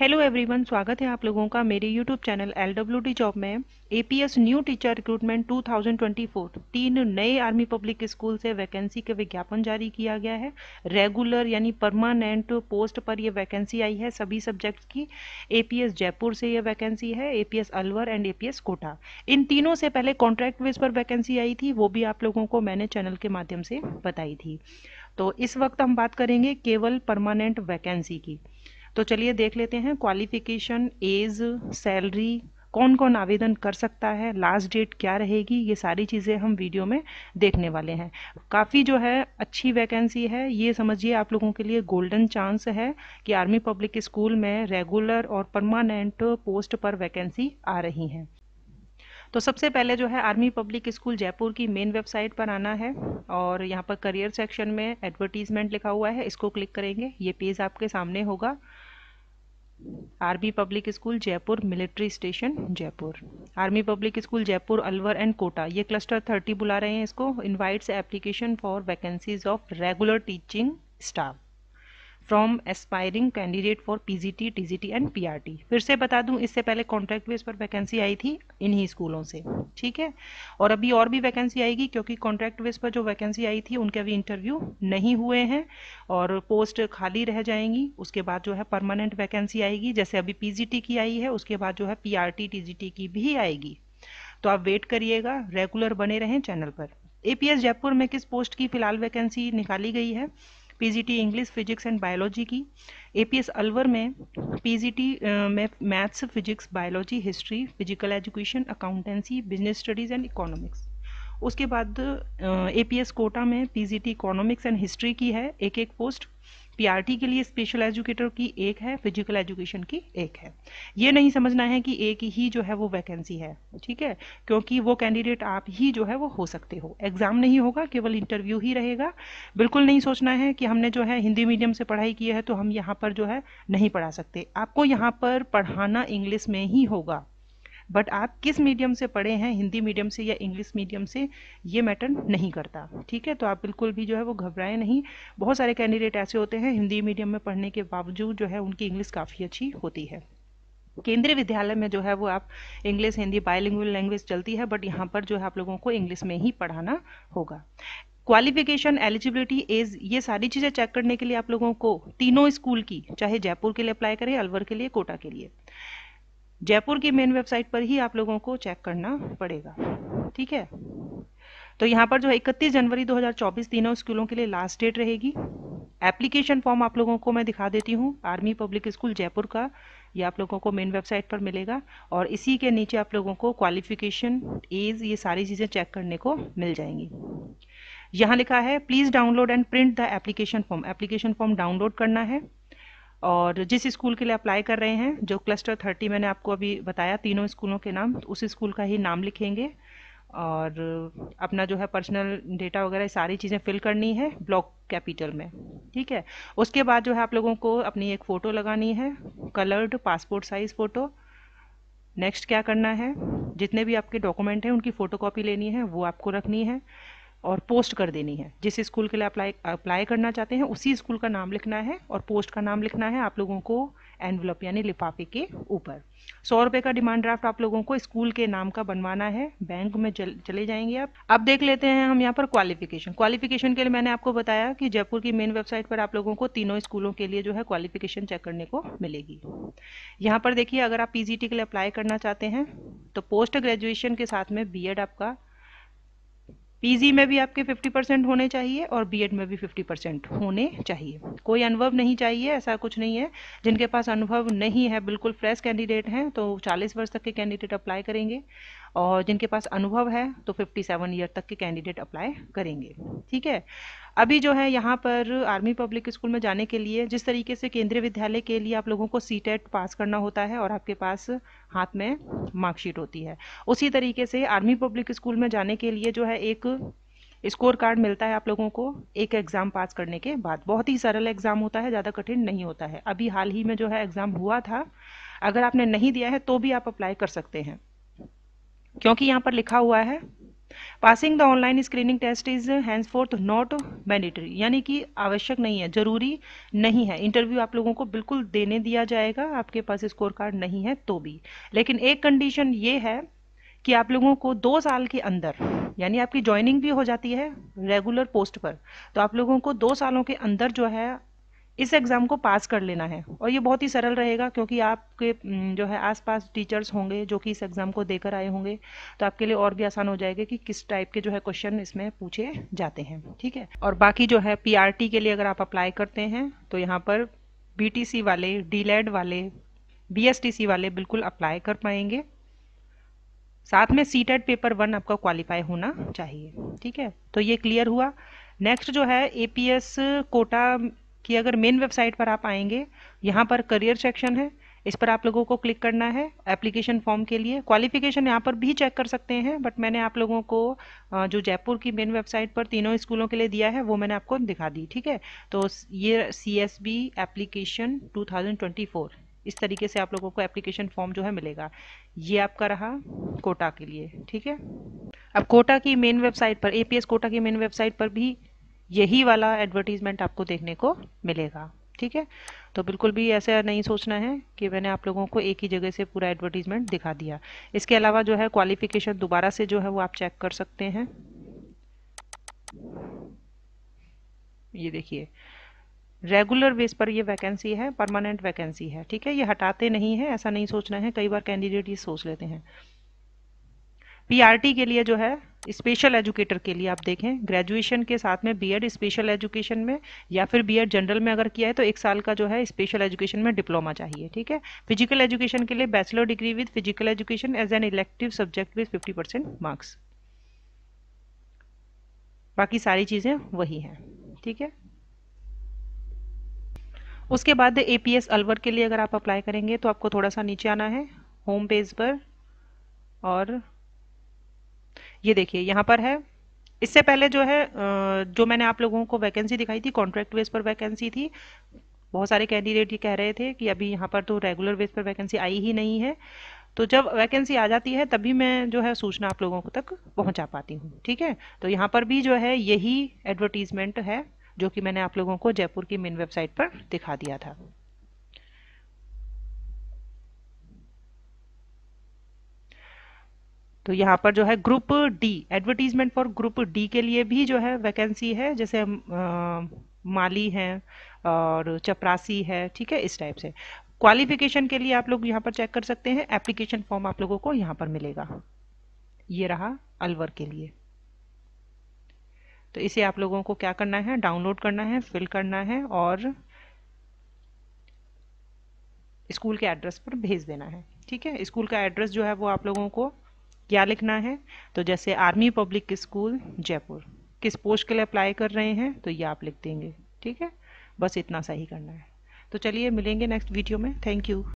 hello everyone स्वागत है आप लोगों का मेरे YouTube channel L W D job में एपीएस न्यू टीचर रिक्रूटमेंट 2024 तीन नए आर्मी पब्लिक स्कूल से वैकेंसी के विज्ञापन जारी किया गया है रेगुलर यानी परमानेंट पोस्ट पर यह वैकेंसी आई है सभी सब्जेक्ट की एपीएस जयपुर से यह वैकेंसी है APS Alwar and APS Kota इन तीनों से पहले कॉन्ट्रैक्ट बेस पर वैकेंसी आई थी वो भी आप लोगों को मैंने चैनल के माध्यम से बताई थी तो इस वक्त हम बात करेंगे केवल परमानेंट वैकेंसी की तो चलिए देख लेते हैं क्वालिफिकेशन एज सैलरी कौन कौन आवेदन कर सकता है लास्ट डेट क्या रहेगी ये सारी चीज़ें हम वीडियो में देखने वाले हैं काफ़ी जो है अच्छी वैकेंसी है ये समझिए आप लोगों के लिए गोल्डन चांस है कि आर्मी पब्लिक स्कूल में रेगुलर और परमानेंट पोस्ट पर वैकेंसी आ रही हैं तो सबसे पहले जो है आर्मी पब्लिक स्कूल जयपुर की मेन वेबसाइट पर आना है और यहाँ पर करियर सेक्शन में एडवर्टीजमेंट लिखा हुआ है इसको क्लिक करेंगे ये पेज आपके सामने होगा army public school Jaipur military station Jaipur army public school Jaipur Alwar and Kota ये क्लस्टर थर्टी बुला रहे हैं इसको invites application for vacancies of regular teaching staff from aspiring candidate for P G T T G T and T फिर से बता दूं इससे पहले कॉन्ट्रैक्ट बेस पर वैकेंसी आई थी इन्हीं स्कूलों से ठीक है और अभी और भी वैकेंसी आएगी क्योंकि कॉन्ट्रैक्ट बेस पर जो वैकेंसी आई थी उनके अभी इंटरव्यू नहीं हुए हैं और पोस्ट खाली रह जाएंगी उसके बाद जो है परमानेंट वैकेंसी आएगी जैसे अभी पीजीटी की आई है उसके बाद जो है P R T T G T की भी आएगी तो आप वेट करिएगा रेगुलर बने रहें चैनल पर ए पी एस जयपुर में किस पोस्ट की फिलहाल वैकेंसी निकाली गई है PGT English physics and biology की एपीएस अलवर में पीजीटी में maths physics biology history physical education accountancy business studies and economics उसके बाद ए पी एस कोटा में P G T economics and history की है एक एक पोस्ट पी आर टी के लिए स्पेशल एजुकेटर की एक है फिजिकल एजुकेशन की एक है ये नहीं समझना है कि एक ही जो है वो वैकेंसी है ठीक है क्योंकि वो कैंडिडेट आप ही जो है वो हो सकते हो एग्जाम नहीं होगा केवल इंटरव्यू ही रहेगा बिल्कुल नहीं सोचना है कि हमने जो है हिंदी मीडियम से पढ़ाई की है तो हम यहाँ पर जो है नहीं पढ़ा सकते आपको यहाँ पर पढ़ाना इंग्लिश में ही होगा बट आप किस मीडियम से पढ़े हैं हिंदी मीडियम से या इंग्लिश मीडियम से ये मैटर नहीं करता ठीक है तो आप बिल्कुल भी जो है वो घबराएं नहीं बहुत सारे कैंडिडेट ऐसे होते हैं हिंदी मीडियम में पढ़ने के बावजूद जो है उनकी इंग्लिश काफ़ी अच्छी होती है केंद्रीय विद्यालय में जो है वो आप इंग्लिश हिंदी बायोलिंगुअल लैंग्वेज चलती है बट यहाँ पर जो है आप लोगों को इंग्लिश में ही पढ़ाना होगा क्वालिफिकेशन एलिजिबिलिटी एज ये सारी चीज़ें चेक करने के लिए आप लोगों को तीनों स्कूल की चाहे जयपुर के लिए अप्लाई करें अलवर के लिए कोटा के लिए जयपुर की मेन वेबसाइट पर ही आप लोगों को चेक करना पड़ेगा ठीक है तो यहाँ पर जो है इकतीस जनवरी 2024 तीनों स्कूलों के लिए लास्ट डेट रहेगी एप्लीकेशन फॉर्म आप लोगों को मैं दिखा देती हूँ आर्मी पब्लिक स्कूल जयपुर का ये आप लोगों को मेन वेबसाइट पर मिलेगा और इसी के नीचे आप लोगों को क्वालिफिकेशन एज ये सारी चीज़ें चेक करने को मिल जाएंगी यहाँ लिखा है please download and print the application form application form download करना है और जिस स्कूल के लिए अप्लाई कर रहे हैं जो क्लस्टर थर्टी मैंने आपको अभी बताया तीनों स्कूलों के नाम उस स्कूल का ही नाम लिखेंगे और अपना जो है पर्सनल डेटा वगैरह सारी चीज़ें फिल करनी है ब्लॉक कैपिटल में ठीक है उसके बाद जो है आप लोगों को अपनी एक फ़ोटो लगानी है coloured passport size photo next क्या करना है जितने भी आपके डॉक्यूमेंट हैं उनकी फ़ोटोकॉपी लेनी है वो आपको रखनी है और पोस्ट कर देनी है जिस स्कूल के लिए अप्लाई अप्लाई करना चाहते हैं उसी स्कूल का नाम लिखना है और पोस्ट का नाम लिखना है आप लोगों को एनवलप यानी लिफाफे के ऊपर सौ रुपए का डिमांड ड्राफ्ट आप लोगों को स्कूल के नाम का बनवाना है बैंक में जल, चले जाएंगे आप अब देख लेते हैं हम यहाँ पर क्वालिफिकेशन क्वालिफिकेशन के लिए मैंने आपको बताया कि जयपुर की मेन वेबसाइट पर आप लोगों को तीनों स्कूलों के लिए जो है क्वालिफिकेशन चेक करने को मिलेगी यहाँ पर देखिए अगर आप पीजीटी के लिए अप्लाई करना चाहते हैं तो पोस्ट ग्रेजुएशन के साथ में बी आपका पीजी में भी आपके 50 परसेंट होने चाहिए और बीएड में भी 50 परसेंट होने चाहिए कोई अनुभव नहीं चाहिए ऐसा कुछ नहीं है जिनके पास अनुभव नहीं है बिल्कुल फ्रेश कैंडिडेट हैं तो 40 वर्ष तक के कैंडिडेट अप्लाई करेंगे और जिनके पास अनुभव है तो 57 ईयर तक के कैंडिडेट अप्लाई करेंगे ठीक है अभी जो है यहाँ पर आर्मी पब्लिक स्कूल में जाने के लिए जिस तरीके से केंद्रीय विद्यालय के लिए आप लोगों को सी टेट पास करना होता है और आपके पास हाथ में मार्कशीट होती है उसी तरीके से आर्मी पब्लिक स्कूल में जाने के लिए जो है एक स्कोर कार्ड मिलता है आप लोगों को एक एग्ज़ाम पास करने के बाद बहुत ही सरल एग्ज़ाम होता है ज़्यादा कठिन नहीं होता है अभी हाल ही में जो है एग्ज़ाम हुआ था अगर आपने नहीं दिया है तो भी आप अप्लाई कर सकते हैं क्योंकि यहाँ पर लिखा हुआ है passing the online screening test is henceforth not mandatory यानी कि आवश्यक नहीं है जरूरी नहीं है इंटरव्यू आप लोगों को बिल्कुल देने दिया जाएगा आपके पास स्कोर कार्ड नहीं है तो भी लेकिन एक कंडीशन ये है कि आप लोगों को दो साल के अंदर यानी आपकी ज्वाइनिंग भी हो जाती है रेगुलर पोस्ट पर तो आप लोगों को दो सालों के अंदर जो है इस एग्ज़ाम को पास कर लेना है और ये बहुत ही सरल रहेगा क्योंकि आपके जो है आसपास टीचर्स होंगे जो कि इस एग्ज़ाम को देकर आए होंगे तो आपके लिए और भी आसान हो जाएगा कि किस टाइप के जो है क्वेश्चन इसमें पूछे जाते हैं ठीक है और बाकी जो है पीआरटी के लिए अगर आप अप्लाई करते हैं तो यहाँ पर बी वाले डीलेड e वाले बी वाले बिल्कुल अप्लाई कर पाएंगे साथ में सी पेपर वन आपका क्वालिफाई होना चाहिए ठीक है तो ये क्लियर हुआ नेक्स्ट जो है एपीएस कोटा कि अगर मेन वेबसाइट पर आप आएंगे यहाँ पर करियर सेक्शन है इस पर आप लोगों को क्लिक करना है एप्लीकेशन फॉर्म के लिए क्वालिफिकेशन यहाँ पर भी चेक कर सकते हैं बट मैंने आप लोगों को जो जयपुर की मेन वेबसाइट पर तीनों स्कूलों के लिए दिया है वो मैंने आपको दिखा दी ठीक है तो ये C S B application two thousand twenty four इस तरीके से आप लोगों को एप्लीकेशन फॉर्म जो है मिलेगा ये आपका रहा कोटा के लिए ठीक है अब कोटा की मेन वेबसाइट पर एपीएस कोटा की मेन वेबसाइट पर भी यही वाला एडवर्टीजमेंट आपको देखने को मिलेगा ठीक है तो बिल्कुल भी ऐसा नहीं सोचना है कि मैंने आप लोगों को एक ही जगह से पूरा एडवर्टीजमेंट दिखा दिया इसके अलावा जो है क्वालिफिकेशन दोबारा से जो है वो आप चेक कर सकते हैं ये देखिए रेगुलर बेस पर ये वैकेंसी है परमानेंट वैकेंसी है ठीक है ये हटाते नहीं है ऐसा नहीं सोचना है कई बार कैंडिडेट ये सोच लेते हैं पीआरटी के लिए जो है स्पेशल एजुकेटर के लिए आप देखें ग्रेजुएशन के साथ में बीएड स्पेशल एजुकेशन में या फिर बीएड जनरल में अगर किया है तो एक साल का जो है स्पेशल एजुकेशन में डिप्लोमा चाहिए ठीक है फिजिकल एजुकेशन के लिए bachelor degree with physical education as an elective subject with fifty percent marks बाकी सारी चीज़ें वही हैं ठीक है उसके बाद ए पी एस अलवर के लिए अगर आप अप्लाई करेंगे तो आपको थोड़ा सा नीचे आना है होम पेज पर और ये देखिए यहाँ पर है इससे पहले जो है जो मैंने आप लोगों को वैकेंसी दिखाई थी कॉन्ट्रैक्ट बेस पर वैकेंसी थी बहुत सारे कैंडिडेट ये कह रहे थे कि अभी यहाँ पर तो रेगुलर बेस पर वैकेंसी आई ही नहीं है तो जब वैकेंसी आ जाती है तभी मैं जो है सूचना आप लोगों को तक पहुंचा पाती हूँ ठीक है तो यहाँ पर भी जो है यही एडवर्टीजमेंट है जो कि मैंने आप लोगों को जयपुर की मेन वेबसाइट पर दिखा दिया था तो यहाँ पर जो है group D advertisement for group D के लिए भी जो है वैकेंसी है जैसे आ, माली हैं और चपरासी है ठीक है इस टाइप से क्वालिफिकेशन के लिए आप लोग यहाँ पर चेक कर सकते हैं एप्लीकेशन फॉर्म आप लोगों को यहाँ पर मिलेगा ये रहा अलवर के लिए तो इसे आप लोगों को क्या करना है डाउनलोड करना है फिल करना है और स्कूल के एड्रेस पर भेज देना है ठीक है स्कूल का एड्रेस जो है वो आप लोगों को क्या लिखना है तो जैसे आर्मी पब्लिक स्कूल जयपुर किस पोस्ट के लिए अप्लाई कर रहे हैं तो ये आप लिख देंगे ठीक है बस इतना सही करना है तो चलिए मिलेंगे नेक्स्ट वीडियो में थैंक यू